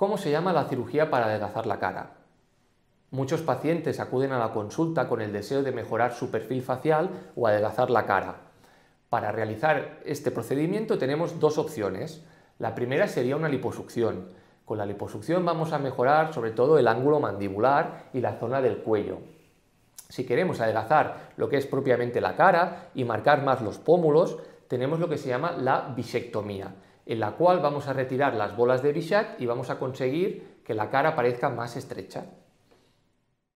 ¿Cómo se llama la cirugía para adelgazar la cara? Muchos pacientes acuden a la consulta con el deseo de mejorar su perfil facial o adelgazar la cara. Para realizar este procedimiento tenemos dos opciones. La primera sería una liposucción. Con la liposucción vamos a mejorar sobre todo el ángulo mandibular y la zona del cuello. Si queremos adelgazar lo que es propiamente la cara y marcar más los pómulos, tenemos lo que se llama la bisectomía en la cual vamos a retirar las bolas de Bichat y vamos a conseguir que la cara parezca más estrecha.